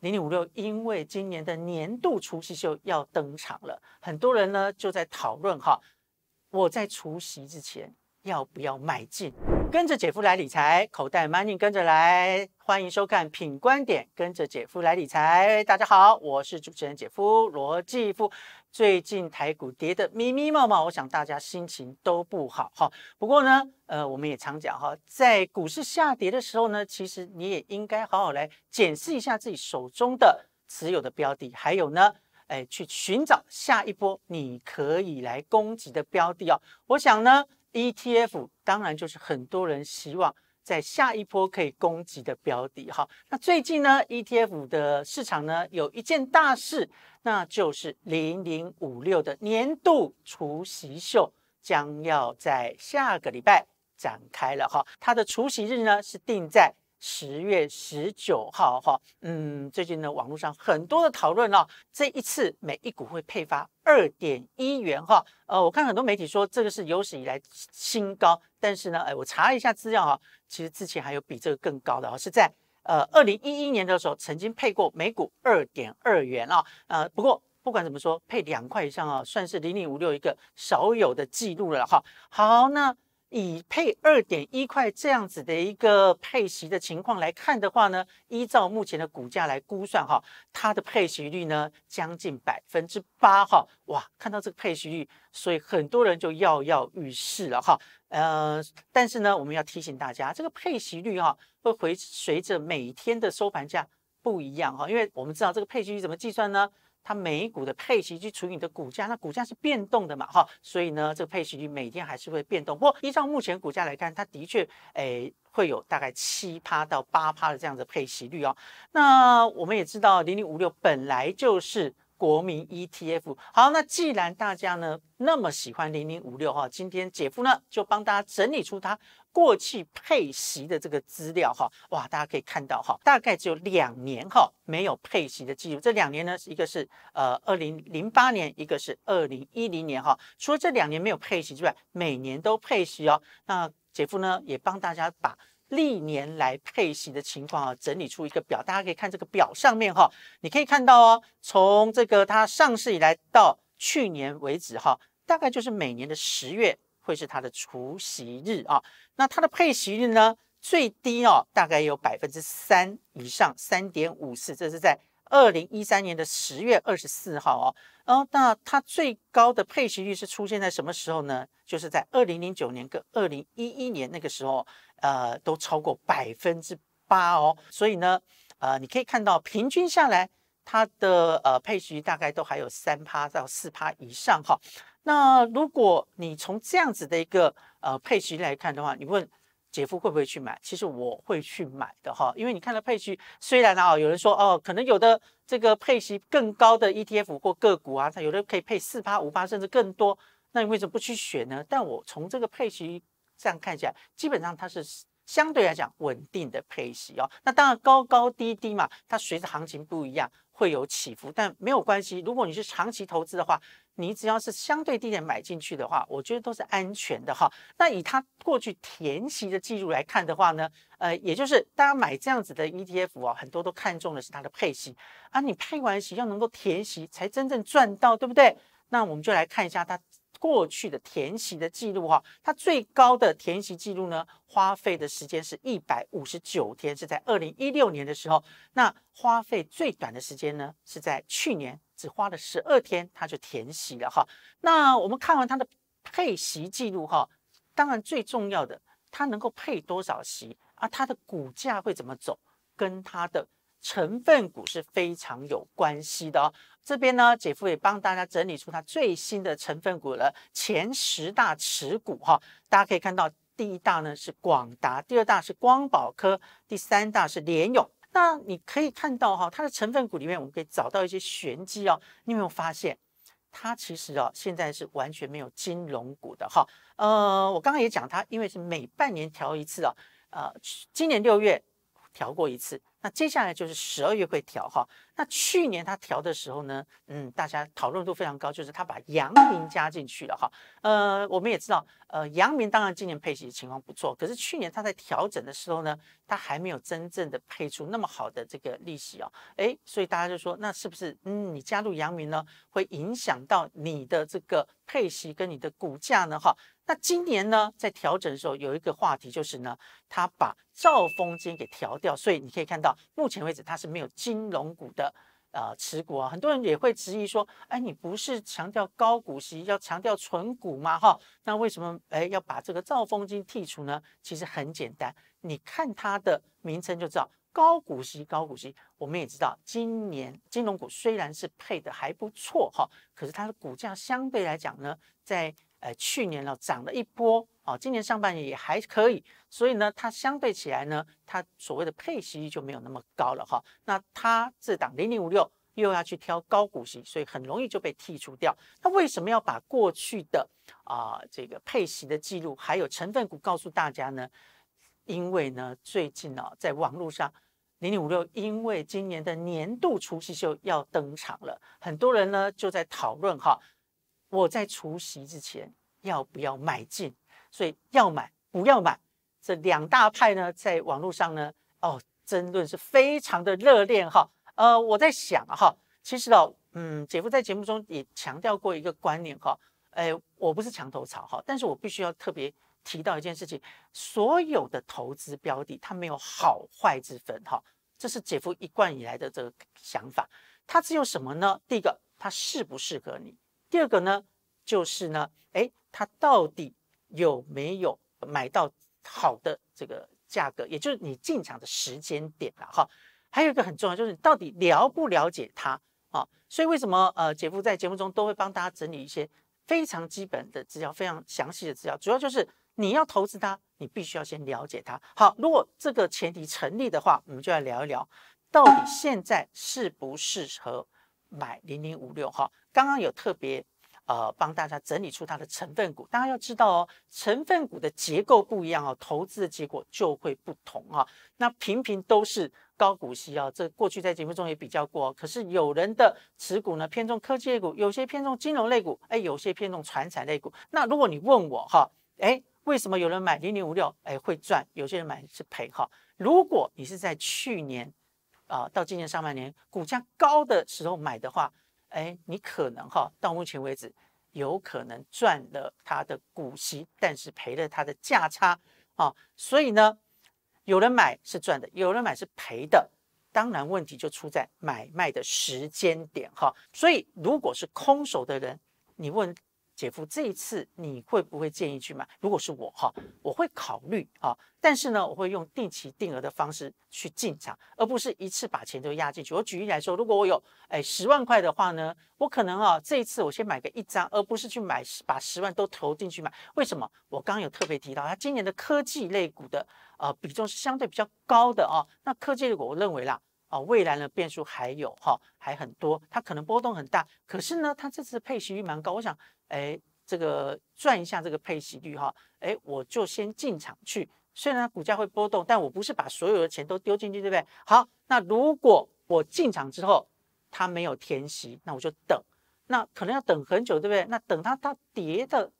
零零五六，因为今年的年度除夕秀要登场了，很多人呢就在讨论哈，我在除夕之前要不要买进？跟着姐夫来理财，口袋 money 跟着来，欢迎收看品观点，跟着姐夫来理财。大家好，我是主持人姐夫罗继夫。最近台股跌的密密麻麻，我想大家心情都不好哈。不过呢，呃，我们也常讲哈，在股市下跌的时候呢，其实你也应该好好来检视一下自己手中的持有的标的，还有呢，哎，去寻找下一波你可以来攻击的标的哦。我想呢，ETF 当然就是很多人希望。在下一波可以攻击的标的，哈，那最近呢，ETF 的市场呢，有一件大事，那就是零零五六的年度除息秀将要在下个礼拜展开了，哈，它的除息日呢是定在。十月十九号哈，嗯，最近呢，网络上很多的讨论了，这一次每一股会配发二点一元哈，呃，我看很多媒体说这个是有史以来新高，但是呢，哎，我查了一下资料哈，其实之前还有比这个更高的哈，是在呃二零一一年的时候曾经配过每股二点二元啊，呃，不过不管怎么说，配两块以上啊，算是零零五六一个少有的记录了哈。好，那。以配二点一块这样子的一个配息的情况来看的话呢，依照目前的股价来估算哈，它的配息率呢将近百分之八哈，哇，看到这个配息率，所以很多人就跃跃欲试了哈，呃，但是呢，我们要提醒大家，这个配息率哈会回随着每天的收盘价不一样哈，因为我们知道这个配息率怎么计算呢？它每一股的配息去除以你的股价，那股价是变动的嘛？哈，所以呢，这个配息率每天还是会变动。不过依照目前股价来看，它的确诶会有大概七趴到八趴的这样的配息率哦。那我们也知道零零五六本来就是。国民 ETF 好，那既然大家呢那么喜欢零零五六哈，今天姐夫呢就帮大家整理出它过去配息的这个资料哈，哇，大家可以看到哈，大概只有两年哈没有配息的记录，这两年呢一个是呃二零零八年，一个是二零一零年哈，除了这两年没有配息之外，每年都配息哦，那姐夫呢也帮大家把。历年来配息的情况啊，整理出一个表，大家可以看这个表上面哈，你可以看到哦，从这个它上市以来到去年为止哈，大概就是每年的十月会是它的除息日啊。那它的配息率呢，最低哦，大概有百分之三以上，三点五四，这是在二零一三年的十月二十四号哦。那它最高的配息率是出现在什么时候呢？就是在二零零九年跟二零一一年那个时候。呃，都超过百分之八哦，所以呢，呃，你可以看到平均下来，它的呃配息大概都还有三趴到四趴以上哈。那如果你从这样子的一个呃配息来看的话，你问姐夫会不会去买？其实我会去买的哈，因为你看到配息虽然啊，有人说哦，可能有的这个配息更高的 ETF 或个股啊，它有的可以配四趴、五趴甚至更多，那你为什么不去选呢？但我从这个配息。这样看起来，基本上它是相对来讲稳定的配息哦。那当然高高低低嘛，它随着行情不一样会有起伏，但没有关系。如果你是长期投资的话，你只要是相对低点买进去的话，我觉得都是安全的哈。那以它过去填息的记录来看的话呢，呃，也就是大家买这样子的 ETF 啊，很多都看中的是它的配息啊。你配完息要能够填息，才真正赚到，对不对？那我们就来看一下它。过去的填息的记录哈，它最高的填息记录呢，花费的时间是一百五十九天，是在二零一六年的时候。那花费最短的时间呢，是在去年，只花了十二天，它就填息了哈。那我们看完它的配席记录哈，当然最重要的，它能够配多少席，啊？它的股价会怎么走？跟它的。成分股是非常有关系的哦。这边呢，姐夫也帮大家整理出它最新的成分股了，前十大持股哈。大家可以看到，第一大呢是广达，第二大是光宝科，第三大是联咏。那你可以看到哈，它的成分股里面，我们可以找到一些玄机哦。你有没有发现，它其实哦，现在是完全没有金融股的哈？呃，我刚刚也讲，它因为是每半年调一次啊，呃，今年六月调过一次。那接下来就是十二月会调哈，那去年他调的时候呢，嗯，大家讨论度非常高，就是他把阳明加进去了哈，呃，我们也知道，呃，阳明当然今年配息情况不错，可是去年他在调整的时候呢，他还没有真正的配出那么好的这个利息哦，哎，所以大家就说，那是不是，嗯，你加入阳明呢，会影响到你的这个？配息跟你的股价呢？哈，那今年呢，在调整的时候，有一个话题就是呢，他把兆丰金给调掉，所以你可以看到，目前为止它是没有金融股的啊持股啊。很多人也会质疑说，哎，你不是强调高股息，要强调纯股吗？哈，那为什么哎要把这个兆丰金剔除呢？其实很简单，你看它的名称就知道。高股息，高股息，我们也知道，今年金融股虽然是配的还不错哈，可是它的股价相对来讲呢，在呃去年呢涨了一波啊，今年上半年也还可以，所以呢，它相对起来呢，它所谓的配息就没有那么高了哈。那它这档零零五六又要去挑高股息，所以很容易就被剔除掉。那为什么要把过去的啊这个配息的记录还有成分股告诉大家呢？因为呢，最近啊，在网络上，零零五六，因为今年的年度除夕秀要登场了，很多人呢就在讨论哈，我在除夕之前要不要买进？所以要买不要买？这两大派呢，在网络上呢，哦，争论是非常的热烈哈。呃，我在想哈，其实哦，嗯，姐夫在节目中也强调过一个观念哈，哎，我不是墙头草哈，但是我必须要特别。提到一件事情，所有的投资标的它没有好坏之分，哈，这是姐夫一贯以来的这个想法。它只有什么呢？第一个，它适不适合你；第二个呢，就是呢，诶，它到底有没有买到好的这个价格，也就是你进场的时间点了，哈。还有一个很重要就是你到底了不了解它啊？所以为什么呃，姐夫在节目中都会帮大家整理一些非常基本的资料、非常详细的资料，主要就是。你要投资它，你必须要先了解它。好，如果这个前提成立的话，我们就来聊一聊，到底现在适不适合买零零五六？哈，刚刚有特别呃帮大家整理出它的成分股，大家要知道哦，成分股的结构不一样哦，投资的结果就会不同啊。那频频都是高股息啊，这过去在节目中也比较过。可是有人的持股呢偏重科技类股，有些偏重金融类股，哎，有些偏重传采类股。那如果你问我哈，哎。为什么有人买零零五六，哎会赚？有些人买是赔哈。如果你是在去年，啊到今年上半年股价高的时候买的话，哎你可能哈到目前为止有可能赚了他的股息，但是赔了他的价差啊。所以呢，有人买是赚的，有人买是赔的。当然问题就出在买卖的时间点哈。所以如果是空手的人，你问。姐夫，这一次你会不会建议去买？如果是我哈，我会考虑啊，但是呢，我会用定期定额的方式去进场，而不是一次把钱都压进去。我举例来说，如果我有哎十万块的话呢，我可能啊这一次我先买个一张，而不是去买把十万都投进去买。为什么？我刚刚有特别提到，它今年的科技类股的呃比重是相对比较高的哦。那科技类股，我认为啦。啊，未来的变数还有哈，还很多，它可能波动很大。可是呢，它这次配息率蛮高，我想，哎，这个赚一下这个配息率哈，哎，我就先进场去。虽然股价会波动，但我不是把所有的钱都丢进去，对不对？好，那如果我进场之后它没有填息，那我就等，那可能要等很久，对不对？那等它它跌的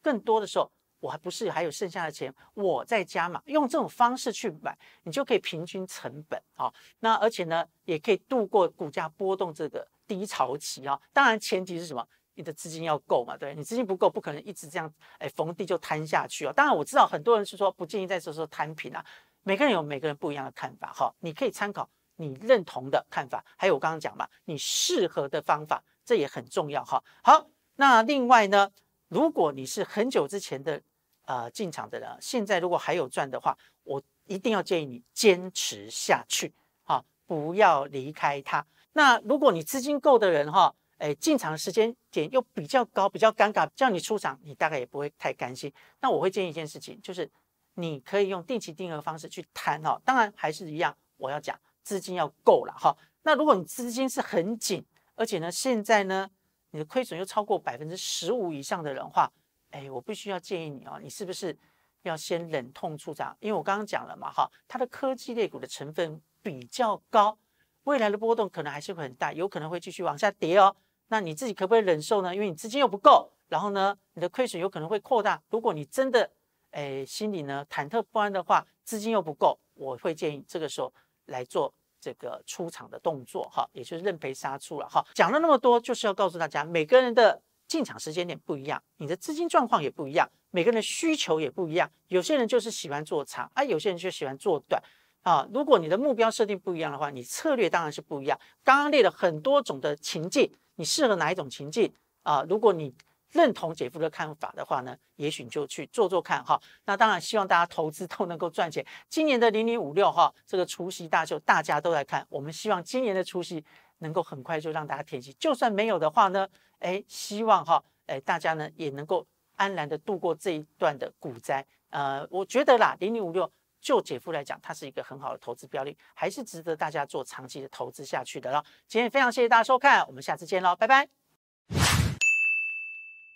更多的时候。我还不是还有剩下的钱，我在加嘛，用这种方式去买，你就可以平均成本啊。那而且呢，也可以度过股价波动这个低潮期啊。当然前提是什么，你的资金要够嘛。对你资金不够，不可能一直这样，哎，逢低就摊下去啊。当然我知道很多人是说不建议在这候摊平啊，每个人有每个人不一样的看法哈。你可以参考你认同的看法，还有我刚刚讲嘛，你适合的方法，这也很重要哈。好，那另外呢？如果你是很久之前的呃进场的人，现在如果还有赚的话，我一定要建议你坚持下去啊，不要离开它。那如果你资金够的人哈，哎进场时间点又比较高，比较尴尬，叫你出场，你大概也不会太甘心。那我会建议一件事情，就是你可以用定期定额方式去摊哈。当然还是一样，我要讲资金要够了哈。那如果你资金是很紧，而且呢现在呢？你的亏损又超过百分之十五以上的人话，哎，我必须要建议你哦，你是不是要先忍痛处场？因为我刚刚讲了嘛，哈，它的科技类股的成分比较高，未来的波动可能还是会很大，有可能会继续往下跌哦。那你自己可不可以忍受呢？因为你资金又不够，然后呢，你的亏损有可能会扩大。如果你真的哎心里呢忐忑不安的话，资金又不够，我会建议这个时候来做。这个出场的动作哈，也就是认赔杀出了哈。讲了那么多，就是要告诉大家，每个人的进场时间点不一样，你的资金状况也不一样，每个人的需求也不一样。有些人就是喜欢做长，啊，有些人就喜欢做短啊。如果你的目标设定不一样的话，你策略当然是不一样。刚刚列了很多种的情境，你适合哪一种情境啊？如果你认同姐夫的看法的话呢，也许就去做做看哈。那当然，希望大家投资都能够赚钱。今年的零零五六哈，这个除夕大秀大家都来看。我们希望今年的除夕能够很快就让大家填息。就算没有的话呢，哎，希望哈，哎，大家呢也能够安然的度过这一段的股灾。呃，我觉得啦，零零五六就姐夫来讲，它是一个很好的投资标的，还是值得大家做长期的投资下去的了。今天非常谢谢大家收看，我们下次见喽，拜拜。